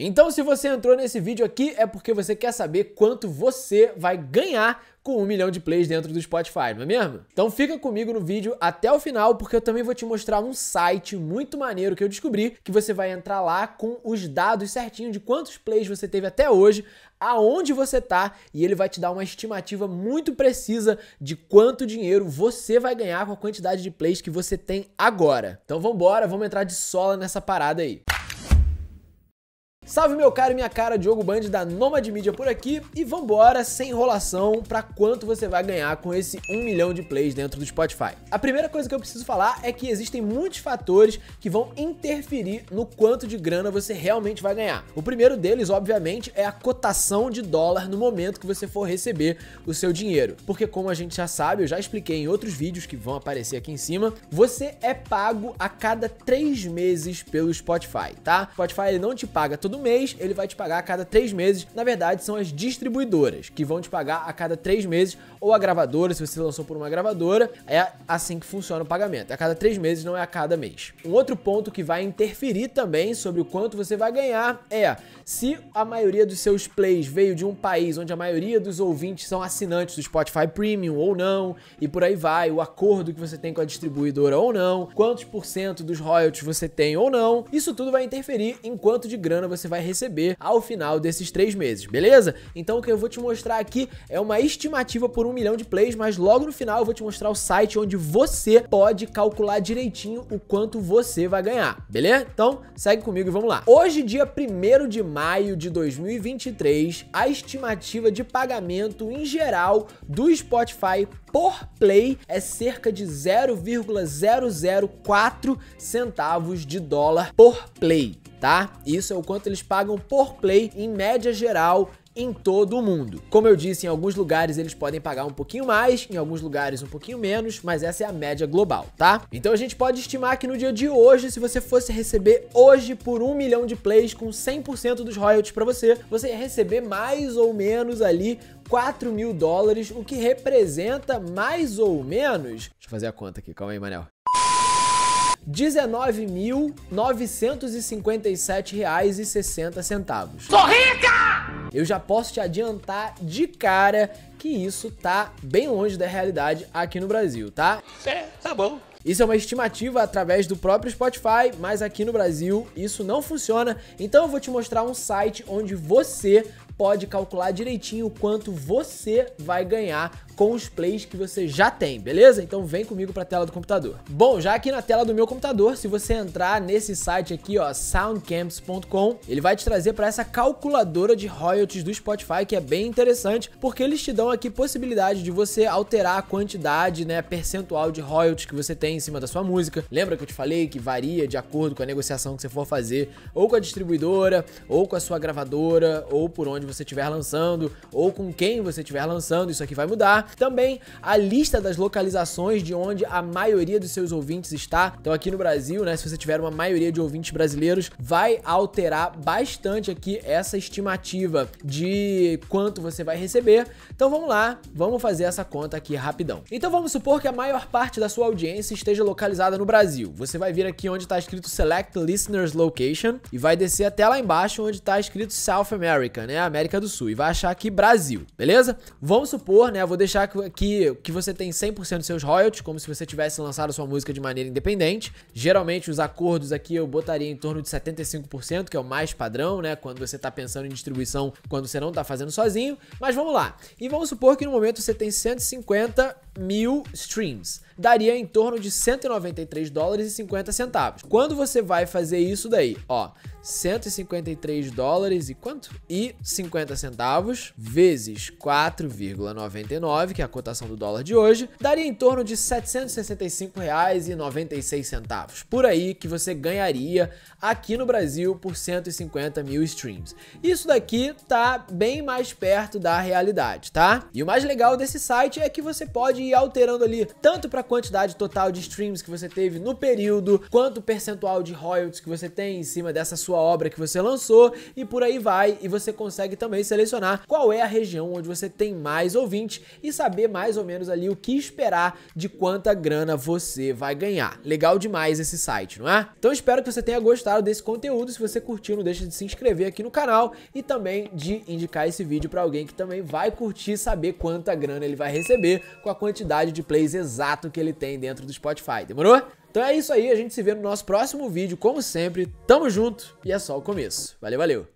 Então, se você entrou nesse vídeo aqui, é porque você quer saber quanto você vai ganhar com um milhão de plays dentro do Spotify, não é mesmo? Então fica comigo no vídeo até o final, porque eu também vou te mostrar um site muito maneiro que eu descobri, que você vai entrar lá com os dados certinho de quantos plays você teve até hoje, aonde você tá, e ele vai te dar uma estimativa muito precisa de quanto dinheiro você vai ganhar com a quantidade de plays que você tem agora. Então vambora, vamos entrar de sola nessa parada aí. Salve meu caro e minha cara, Diogo Band da Nomad Media por aqui e vambora sem enrolação para quanto você vai ganhar com esse 1 milhão de plays dentro do Spotify. A primeira coisa que eu preciso falar é que existem muitos fatores que vão interferir no quanto de grana você realmente vai ganhar. O primeiro deles, obviamente, é a cotação de dólar no momento que você for receber o seu dinheiro. Porque como a gente já sabe, eu já expliquei em outros vídeos que vão aparecer aqui em cima, você é pago a cada três meses pelo Spotify, tá? O Spotify ele não te paga todo mês, ele vai te pagar a cada três meses. Na verdade, são as distribuidoras que vão te pagar a cada três meses, ou a gravadora, se você lançou por uma gravadora, é assim que funciona o pagamento. É a cada três meses, não é a cada mês. Um outro ponto que vai interferir também sobre o quanto você vai ganhar é se a maioria dos seus plays veio de um país onde a maioria dos ouvintes são assinantes do Spotify Premium ou não, e por aí vai, o acordo que você tem com a distribuidora ou não, quantos por cento dos royalties você tem ou não, isso tudo vai interferir em quanto de grana você vai receber ao final desses três meses, beleza? Então o que eu vou te mostrar aqui é uma estimativa por um milhão de plays, mas logo no final eu vou te mostrar o site onde você pode calcular direitinho o quanto você vai ganhar, beleza? Então segue comigo e vamos lá. Hoje, dia 1 de maio de 2023, a estimativa de pagamento em geral do Spotify por play é cerca de 0,004 centavos de dólar por play tá? Isso é o quanto eles pagam por play em média geral em todo o mundo. Como eu disse, em alguns lugares eles podem pagar um pouquinho mais, em alguns lugares um pouquinho menos, mas essa é a média global, tá? Então a gente pode estimar que no dia de hoje, se você fosse receber hoje por um milhão de plays com 100% dos royalties para você, você ia receber mais ou menos ali 4 mil dólares, o que representa mais ou menos... Deixa eu fazer a conta aqui, calma aí, Manel. 19.957,60. Sou rica! Eu já posso te adiantar de cara que isso tá bem longe da realidade aqui no Brasil, tá? É, tá bom. Isso é uma estimativa através do próprio Spotify, mas aqui no Brasil isso não funciona. Então eu vou te mostrar um site onde você pode calcular direitinho o quanto você vai ganhar com os plays que você já tem, beleza? Então vem comigo para a tela do computador. Bom, já aqui na tela do meu computador, se você entrar nesse site aqui, ó, soundcamps.com, ele vai te trazer para essa calculadora de royalties do Spotify, que é bem interessante, porque eles te dão aqui possibilidade de você alterar a quantidade, né, percentual de royalties que você tem em cima da sua música. Lembra que eu te falei que varia de acordo com a negociação que você for fazer, ou com a distribuidora, ou com a sua gravadora, ou por onde você estiver lançando ou com quem você estiver lançando, isso aqui vai mudar. Também a lista das localizações de onde a maioria dos seus ouvintes está. Então aqui no Brasil, né, se você tiver uma maioria de ouvintes brasileiros, vai alterar bastante aqui essa estimativa de quanto você vai receber. Então vamos lá, vamos fazer essa conta aqui rapidão. Então vamos supor que a maior parte da sua audiência esteja localizada no Brasil. Você vai vir aqui onde está escrito Select Listeners Location e vai descer até lá embaixo onde está escrito South America, né? América do Sul e vai achar aqui Brasil, beleza? Vamos supor, né? Eu vou deixar aqui que você tem 100% dos seus royalties, como se você tivesse lançado sua música de maneira independente. Geralmente os acordos aqui eu botaria em torno de 75%, que é o mais padrão, né? Quando você tá pensando em distribuição, quando você não tá fazendo sozinho. Mas vamos lá. E vamos supor que no momento você tem 150 mil streams. Daria em torno de 193 dólares e 50 centavos. Quando você vai fazer isso daí, ó, 153 dólares e quanto? E 50 centavos vezes 4,99, que é a cotação do dólar de hoje, daria em torno de R$ 765,96. Por aí que você ganharia aqui no Brasil por 150 mil streams. Isso daqui tá bem mais perto da realidade, tá? E o mais legal desse site é que você pode ir alterando ali tanto para a quantidade total de streams que você teve no período, quanto o percentual de royalties que você tem em cima dessa sua sua obra que você lançou e por aí vai. E você consegue também selecionar qual é a região onde você tem mais ouvinte e saber mais ou menos ali o que esperar de quanta grana você vai ganhar. Legal demais esse site, não é? Então espero que você tenha gostado desse conteúdo. Se você curtiu, não deixa de se inscrever aqui no canal e também de indicar esse vídeo para alguém que também vai curtir saber quanta grana ele vai receber com a quantidade de plays exato que ele tem dentro do Spotify. Demorou? Então é isso aí, a gente se vê no nosso próximo vídeo, como sempre. Tamo junto e é só o começo. Valeu, valeu!